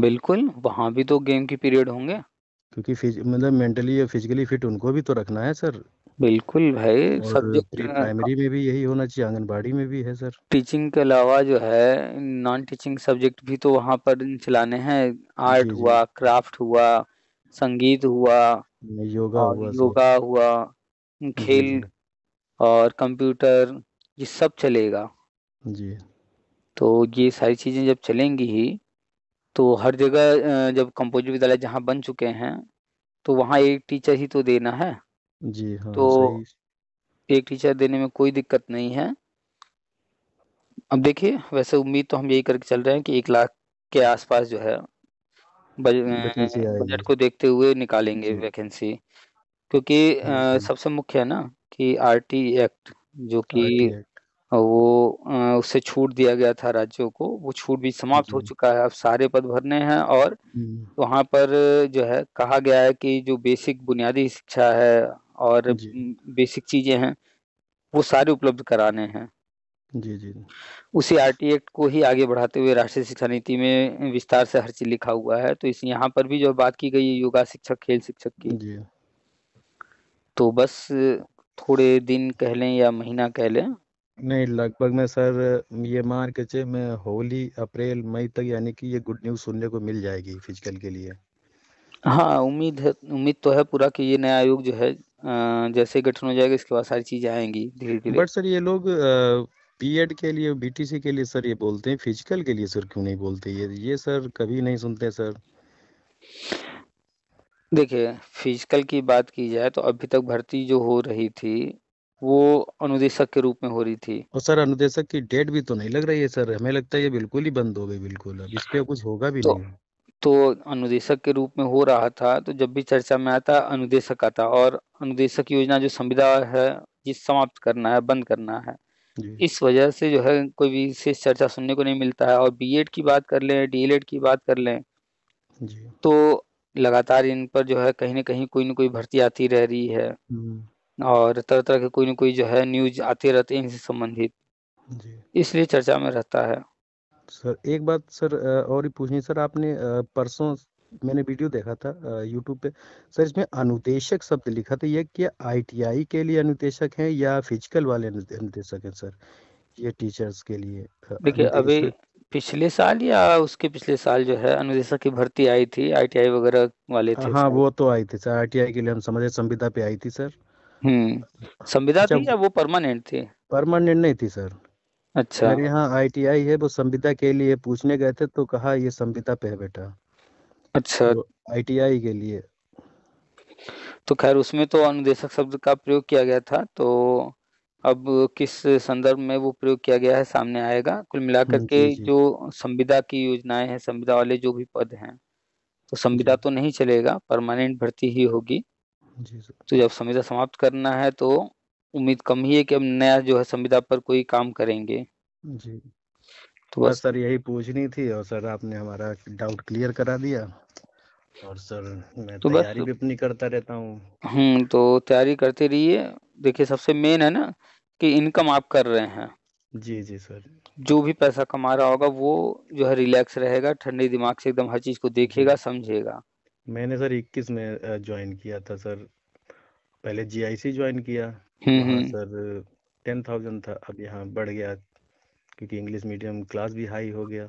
बिल्कुल वहाँ भी तो गेम के पीरियड होंगे
क्योंकि मतलब मेंटली या फिजिकली फिट उनको भी तो रखना है सर बिल्कुल भाई सब्जेक्ट प्राइमरी में भी यही होना चाहिए आंगनबाड़ी में भी है सर
टीचिंग के अलावा जो है नॉन टीचिंग सब्जेक्ट भी तो वहाँ पर चलाने हैं आर्ट हुआ क्राफ्ट हुआ संगीत हुआ योगा हुआ योगा हुआ खेल और कंप्यूटर ये सब चलेगा जी तो ये सारी चीजें जब चलेंगी ही तो हर जगह जब कंपोजिट विद्यालय जहाँ बन चुके हैं तो वहाँ एक टीचर ही तो देना है जी हाँ तो सही एक टीचर देने में कोई दिक्कत नहीं है अब देखिए वैसे उम्मीद तो हम यही करके चल रहे हैं कि एक लाख के आसपास जो है वैकेंसी बज- बजट आएगी को देखते हुए निकालेंगे जी वैकेंसी क्योंकि हाँ अ, सही सबसे मुख्य है ना कि आरटी एक्ट जो कि एक्ट वो उससे छूट दिया गया था राज्यों को वो छूट भी समाप्त हो जी चुका है अब सारे पद भरने हैं और वहां वहाँ पर जो है कहा गया है कि जो बेसिक बुनियादी शिक्षा है और बेसिक चीजें हैं वो सारे उपलब्ध कराने हैं जी जी उसी टी एक्ट को ही आगे बढ़ाते हुए राष्ट्रीय शिक्षा नीति में विस्तार से हर चीज लिखा हुआ है तो इस यहाँ पर भी जो बात की गई है योगा शिक्षक खेल शिक्षक की जी तो बस थोड़े दिन कह लें या महीना कह लें
नहीं लगभग में सर ये मान के चे मैं होली अप्रैल मई तक यानी कि ये गुड न्यूज़ सुनने को मिल जाएगी फिजिकल के लिए
हाँ उम्मीद है उम्मीद तो है पूरा कि ये नया आयोग जो है जैसे गठन हो जाएगा इसके बाद सारी चीजें आएंगी धीरे धीरे बट
सर ये लोग एड के लिए बीटीसी के लिए सर ये बोलते हैं फिजिकल के लिए सर क्यों नहीं बोलते ये ये सर कभी नहीं सुनते सर
देखिए फिजिकल की बात की जाए तो अभी तक भर्ती जो हो रही थी वो अनुदेशक के रूप में हो रही थी
और सर अनुदेशक की डेट भी तो नहीं लग रही है सर हमें लगता है ये बिल्कुल ही बंद हो गई बिल्कुल अब इस पे कुछ होगा भी तो,
नहीं तो अनुदेशक के रूप में हो रहा था तो जब भी चर्चा में आता अनुदेशक आता और अनुदेशक योजना जो संविदा है ये समाप्त करना है बंद करना है इस वजह से जो है कोई विशेष चर्चा सुनने को नहीं मिलता है और बीएड की बात कर लें डीएलएड की बात कर लें तो लगातार इन पर जो है कहीं ना कहीं कोई ना कोई भर्ती आती रह रही है हम्म। और तरह तरह के कोई ना कोई जो है न्यूज आते रहते हैं इनसे संबंधित इसलिए चर्चा में रहता है
सर एक बात सर और ही पूछनी सर आपने परसों मैंने वीडियो देखा था यूट्यूब पे सर इसमें अनुदेशक शब्द लिखा था ये क्या आईटीआई के लिए अनुदेशक हैं या फिजिकल वाले अनुदेशक हैं सर ये टीचर्स के
लिए देखिए अभी पिछले साल या उसके पिछले साल जो है अनुदेशक की भर्ती आई थी आईटीआई वगैरह वाले थे हाँ
वो तो आई थी सर आईटीआई के लिए हम समझे संविदा पे आई थी सर हम्म संविदा अच्छा, थी या
वो परमानेंट थी
परमानेंट नहीं थी सर अच्छा मेरे यहाँ आईटीआई है वो संविदा के लिए पूछने गए थे तो कहा ये संविदा पे है बेटा अच्छा तो आईटीआई के लिए
तो खैर उसमें तो अनुदेशक शब्द का प्रयोग किया गया था तो अब किस संदर्भ में वो प्रयोग किया गया है सामने आएगा कुल मिलाकर हम्म, के जो संविदा की योजनाएं हैं संविदा वाले जो भी पद हैं तो संविदा तो नहीं चलेगा परमानेंट भर्ती ही होगी जी सर तो जब संविदा समाप्त करना है तो उम्मीद कम ही है कि अब नया जो है संविदा पर कोई काम करेंगे जी तो बस
सर यही पूछनी थी और सर आपने हमारा डाउट क्लियर करा दिया और सर मैं तो तैयारी भी अपनी करता रहता हूँ
हम्म तो तैयारी करते रहिए देखिए सबसे मेन है ना कि इनकम आप कर रहे हैं जी जी सर जो भी पैसा कमा रहा होगा वो जो है रिलैक्स रहेगा ठंडे दिमाग से एकदम हर चीज को देखेगा समझेगा
मैंने सर 21 में ज्वाइन किया था सर पहले जीआईसी ज्वाइन किया हम्म, वहाँ हम्म। सर टेन थाउजेंड था अब यहाँ बढ़ गया क्योंकि इंग्लिश मीडियम क्लास भी हाई हो गया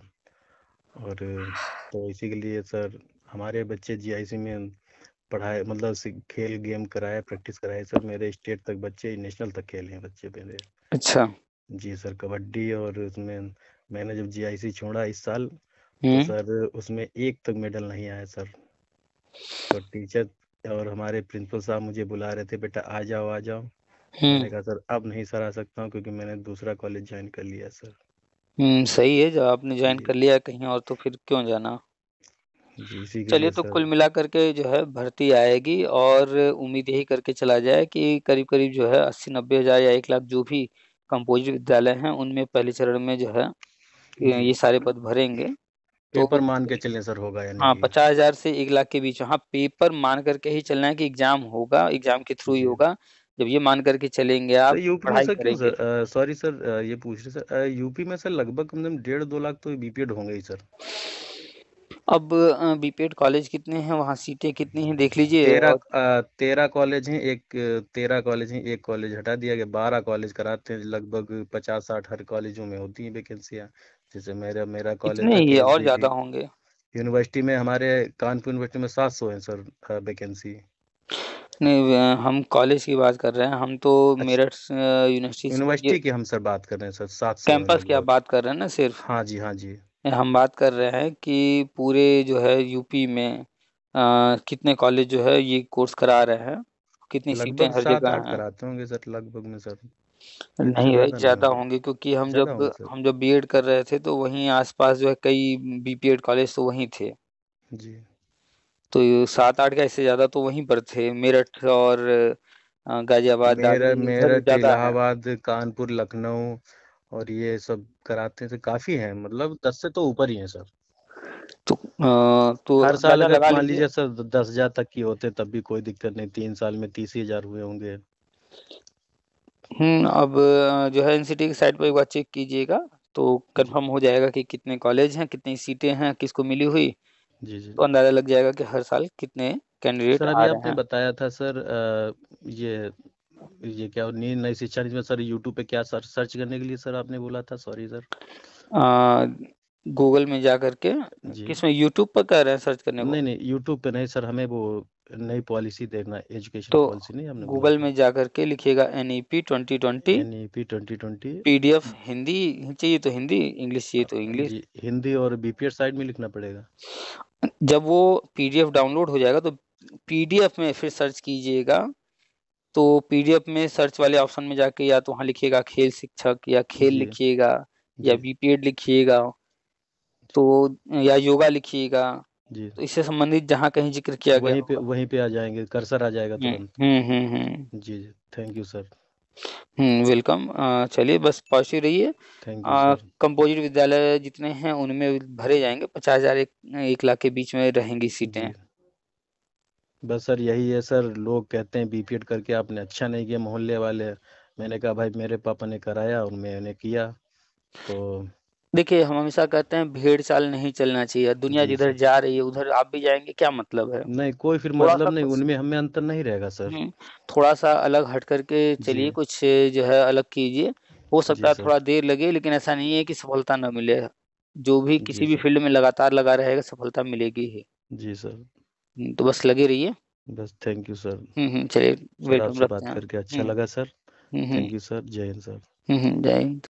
और तो इसी के लिए सर हमारे बच्चे जीआईसी में पढ़ाए मतलब खेल गेम कराए प्रैक्टिस कराए सर मेरे स्टेट तक बच्चे नेशनल तक खेले हैं बच्चे मेरे अच्छा जी सर कबड्डी और उसमें मैंने जब जीआईसी छोड़ा इस साल
तो हम्म।
सर उसमें एक तक मेडल नहीं आया सर तो टीचर और हमारे प्रिंसिपल साहब मुझे बुला रहे थे बेटा आ जाओ आ जाओ हम्म। मैंने कहा सर अब नहीं सर आ सकता हूँ क्योंकि मैंने दूसरा कॉलेज
ज्वाइन कर लिया सर हम्म सही है जब आपने ज्वाइन कर लिया कहीं और तो फिर क्यों जाना चलिए तो कुल मिला करके जो है भर्ती आएगी और उम्मीद यही करके चला जाए कि करीब करीब जो है अस्सी नब्बे हजार या एक लाख जो भी कंपोजिट विद्यालय हैं उनमें पहले चरण में जो है हम्म। ये सारे पद भरेंगे तो पेपर मान के चलें सर होगा यानी हाँ पचास हजार से एक लाख के बीच हाँ पेपर मान करके ही चलना है कि एग्जाम होगा एग्जाम के थ्रू ही होगा जब ये मान करके चलेंगे आप यूपी में सर
सॉरी सर ये पूछ रहे सर यूपी में सर लगभग कम से कम डेढ़ दो लाख तो बीपीएड होंगे ही सर
अब बीपीएड कॉलेज कितने हैं वहाँ सीटें कितनी हैं देख लीजिए तेरह
तेरह कॉलेज हैं एक तेरह कॉलेज हैं एक कॉलेज हटा दिया गया बारह कॉलेज कराते हैं लगभग पचास साठ हर कॉलेजों में होती हैं वैकेंसियाँ जैसे मेरा मेरा कॉलेज ये और ज़्यादा होंगे यूनिवर्सिटी में हमारे कानपुर यूनिवर्सिटी में सात सौ है सर वैकेंसी
नहीं हम कॉलेज की बात कर रहे हैं हम तो अच्छा मेरठ यूनिवर्सिटी यूनिवर्सिटी की हम सर बात कर रहे हैं सर सात कैंपस की आप बात कर रहे हैं ना सिर्फ हाँ जी हाँ जी हम बात कर रहे हैं कि पूरे जो है यूपी में आ, कितने कॉलेज जो है ये कोर्स करा रहे हैं कितनी सीटें हर जगह हैं कराते होंगे सर लगभग में सर नहीं भाई ज़्यादा होंगे क्योंकि हम जब हम जब बीएड कर रहे थे तो वहीं आसपास जो है कई बीपीएड कॉलेज तो वहीं थे जी तो सात आठ का इससे ज्यादा तो वहीं पर थे मेरठ और गाजियाबाद मेरठ मेरठ इलाहाबाद
कानपुर लखनऊ और ये सब कराते थे काफी है मतलब दस से तो ऊपर ही है सर
तो आ, तो हर साल अगर मान लीजिए
सर दस हजार तक की होते तब भी कोई दिक्कत नहीं तीन साल में तीस
हजार हुए होंगे हम्म अब जो है एनसीटी की साइट पर एक बार चेक कीजिएगा तो कंफर्म हो जाएगा कि कितने कॉलेज हैं कितनी सीटें हैं किसको मिली हुई जी जी तो अंदाजा लग जाएगा कि हर साल कितने कैंडिडेट सर आ अभी रहे आपने हैं बताया था सर
ये ये क्या नई नई शिक्षा नीति में सर यूट्यूब पे क्या सर सर्च करने के लिए सर आपने
बोला था सॉरी सर गूगल में जा करके जी किसमें यूट्यूब पर कर रहे हैं सर्च करने को नहीं नहीं
यूट्यूब पे नहीं सर हमें वो नई पॉलिसी देखना एजुकेशन तो पॉलिसी नहीं हमने गूगल
में जा करके लिखिएगा N E P twenty twenty N E P twenty twenty PDF Hindi चाहिए तो हिंदी इंग्लिश चाहिए तो इंग्लिश हाँ, हिंदी और बीपीएस साइड में लिखना पड़ेगा जब वो पीडीएफ डाउनलोड हो जाएगा तो पीडीएफ में फिर सर्च कीजिएगा तो पीडीएफ में सर्च वाले ऑप्शन में जाके या तो वहाँ लिखिएगा खेल शिक्षक या खेल लिखिएगा या बीपीएड लिखिएगा तो या योगा लिखिएगा जी तो इससे संबंधित जहाँ कहीं जिक्र किया वहीं गया पे वहीं पे आ जाएंगे कर्सर आ जाएगा हम्म, तुरंत हम्म, हम्म हम्म जी जी थैंक यू सर वेलकम हम्म, चलिए बस पॉजिटिव रहिए कंपोजिट विद्यालय जितने हैं उनमें भरे जाएंगे पचास हजार एक, 1 लाख के बीच में रहेंगी सीटें।
बस सर यही है सर लोग कहते हैं बीपीएड करके आपने अच्छा नहीं किया मोहल्ले वाले। मैंने कहा भाई मेरे पापा ने कराया और मैंने किया। तो
देखिए हम हमेशा कहते हैं भेड़ चाल नहीं चलना चाहिए दुनिया जी जिधर सर जा रही है उधर आप भी जाएंगे क्या मतलब है नहीं कोई फिर थोड़ा मतलब नहीं
कुछ उनमें हमें अंतर नहीं रहेगा सर हम्म,
थोड़ा सा अलग हट करके जी चलिए कुछ जो है अलग कीजिए हो जी सकता है सर थोड़ा देर लगे लेकिन ऐसा नहीं है कि सफलता न मिले जो भी जी किसी भी सर फील्ड में लगातार लगा रहेगा सफलता मिलेगी ही जी सर हम्म, तो बस लगे रहिए बस थैंक यू सर हम्म, हम्म चलिए सर वेलकम आपसे रखते बात हैं करके अच्छा हम्म। लगा सर हम्म थैंक यू सर जय हिंद सर हम्म हम्म, जय हिंद